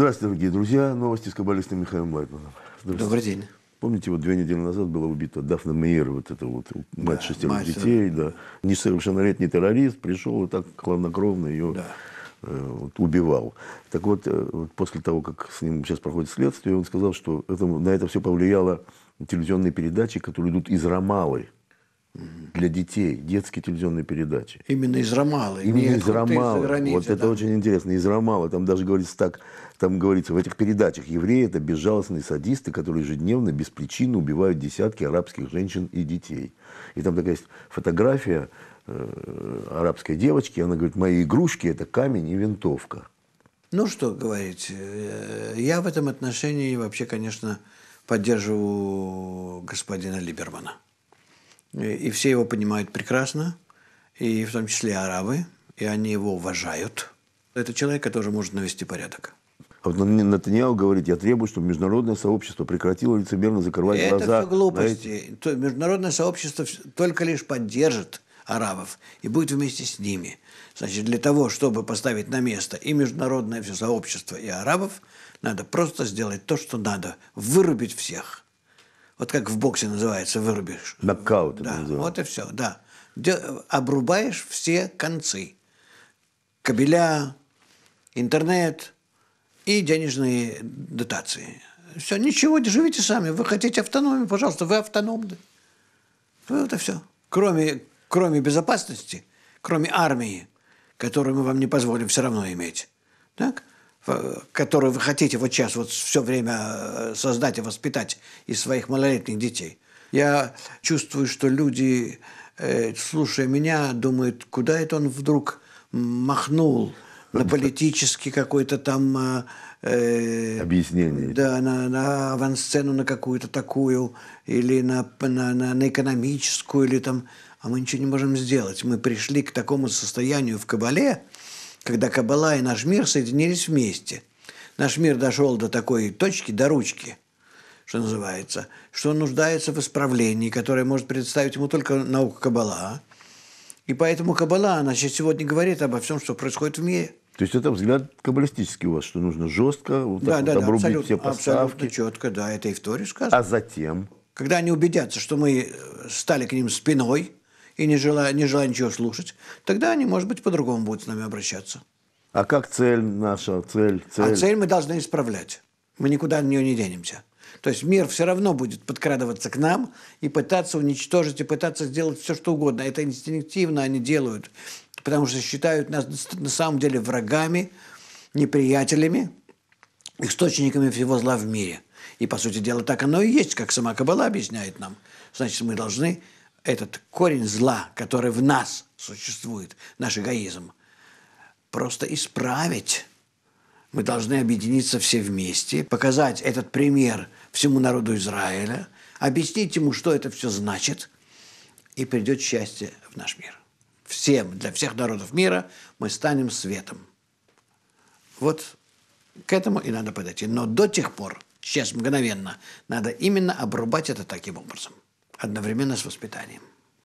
Здравствуйте, дорогие друзья. Новости с каббалистом Михаилом Лайтманом. Добрый день. Помните, вот две недели назад была убита Дафна Мейер, вот эта вот мать да, шестерых мать, детей, да. Несовершеннолетний террорист пришел и так хладнокровно ее да. э, вот, убивал. Так вот, э, вот, после того, как с ним сейчас проходит следствие, он сказал, что это, на это все повлияло телевизионные передачи, которые идут из Рамалы для детей, детские телевизионные передачи. Именно из Ромала. Именно из Ромала. Границы, вот да. это очень интересно. Из Ромала. Там даже говорится так, там говорится в этих передачах, евреи это безжалостные садисты, которые ежедневно без причины убивают десятки арабских женщин и детей. И там такая есть фотография э, арабской девочки, она говорит, мои игрушки это камень и винтовка. Ну что говорить, э, я в этом отношении вообще, конечно, поддерживаю господина Либермана и все его понимают прекрасно, и в том числе арабы, и они его уважают. Это человек, который может навести порядок. А вот Натаньяу говорит, я требую, чтобы международное сообщество прекратило лицемерно закрывать это глаза. Это все глупости. Эти... Международное сообщество только лишь поддержит арабов и будет вместе с ними. Значит, для того, чтобы поставить на место и международное все сообщество, и арабов, надо просто сделать то, что надо. Вырубить всех. Вот как в боксе называется, вырубишь. Нокаут да, называется. Вот и все, да. обрубаешь все концы. Кабеля, интернет и денежные дотации. Все, ничего, живите сами. Вы хотите автономию, пожалуйста, вы автономны. Ну, это все. Кроме, кроме безопасности, кроме армии, которую мы вам не позволим все равно иметь. Так? которую вы хотите вот сейчас вот все время э, создать и воспитать из своих малолетних детей. Я чувствую, что люди, э, слушая меня, думают, куда это он вдруг махнул на политический какой-то там... Э, э, Объяснение. Да, на, на авансцену на какую-то такую, или на, на, на, на экономическую, или там... А мы ничего не можем сделать. Мы пришли к такому состоянию в Кабале, когда Кабала и наш мир соединились вместе. Наш мир дошел до такой точки, до ручки, что называется, что он нуждается в исправлении, которое может представить ему только наука Кабала, И поэтому Кабала, она сейчас сегодня говорит обо всем, что происходит в мире. То есть это взгляд каббалистический у вас, что нужно жестко вот да, да, вот обрубить абсолютно, все поставки. Абсолютно четко, да, это и в Торе сказано. А затем? Когда они убедятся, что мы стали к ним спиной – и не желая, не желая ничего слушать, тогда они, может быть, по-другому будут с нами обращаться. А как цель наша? Цель, а цель? А цель мы должны исправлять. Мы никуда на нее не денемся. То есть мир все равно будет подкрадываться к нам и пытаться уничтожить, и пытаться сделать все, что угодно. Это инстинктивно они делают, потому что считают нас на самом деле врагами, неприятелями, источниками всего зла в мире. И, по сути дела, так оно и есть, как сама Кабала объясняет нам. Значит, мы должны этот корень зла, который в нас существует, наш эгоизм, просто исправить. Мы должны объединиться все вместе, показать этот пример всему народу Израиля, объяснить ему, что это все значит, и придет счастье в наш мир. Всем, для всех народов мира мы станем светом. Вот к этому и надо подойти. Но до тех пор, сейчас мгновенно, надо именно обрубать это таким образом одновременно с воспитанием.